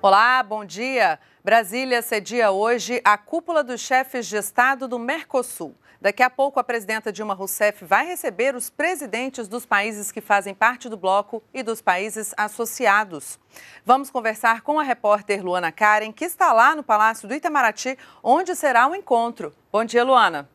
Olá, bom dia. Brasília cedia hoje a cúpula dos chefes de Estado do Mercosul. Daqui a pouco, a presidenta Dilma Rousseff vai receber os presidentes dos países que fazem parte do bloco e dos países associados. Vamos conversar com a repórter Luana Karen, que está lá no Palácio do Itamaraty, onde será o encontro. Bom dia, Luana.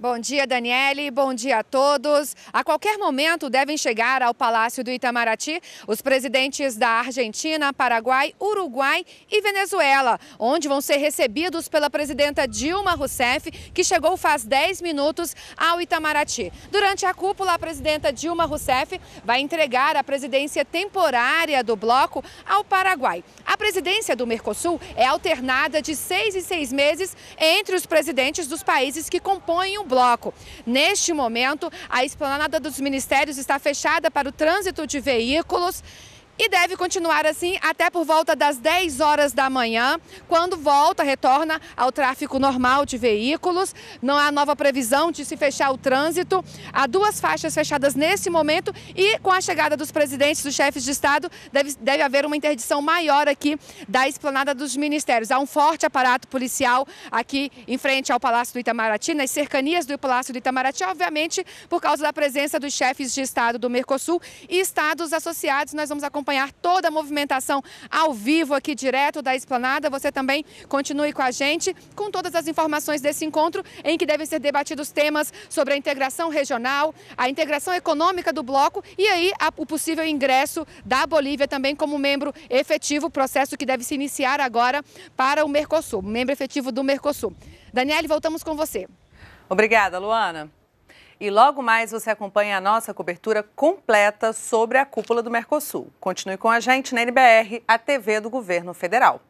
Bom dia, Daniele. Bom dia a todos. A qualquer momento devem chegar ao Palácio do Itamaraty os presidentes da Argentina, Paraguai, Uruguai e Venezuela, onde vão ser recebidos pela presidenta Dilma Rousseff, que chegou faz 10 minutos ao Itamaraty. Durante a cúpula, a presidenta Dilma Rousseff vai entregar a presidência temporária do bloco ao Paraguai. A presidência do Mercosul é alternada de seis em seis meses entre os presidentes dos países que compõem o bloco. Neste momento, a esplanada dos ministérios está fechada para o trânsito de veículos e deve continuar assim até por volta das 10 horas da manhã, quando volta, retorna ao tráfego normal de veículos. Não há nova previsão de se fechar o trânsito. Há duas faixas fechadas nesse momento e com a chegada dos presidentes, dos chefes de Estado, deve, deve haver uma interdição maior aqui da esplanada dos ministérios. Há um forte aparato policial aqui em frente ao Palácio do Itamaraty, nas cercanias do Palácio do Itamaraty, obviamente por causa da presença dos chefes de Estado do Mercosul e estados associados. Nós vamos acompanhar acompanhar toda a movimentação ao vivo aqui direto da esplanada. Você também continue com a gente com todas as informações desse encontro em que devem ser debatidos temas sobre a integração regional, a integração econômica do bloco e aí a, o possível ingresso da Bolívia também como membro efetivo, processo que deve se iniciar agora para o Mercosul, membro efetivo do Mercosul. Daniele, voltamos com você. Obrigada, Luana. E logo mais você acompanha a nossa cobertura completa sobre a cúpula do Mercosul. Continue com a gente na NBR, a TV do Governo Federal.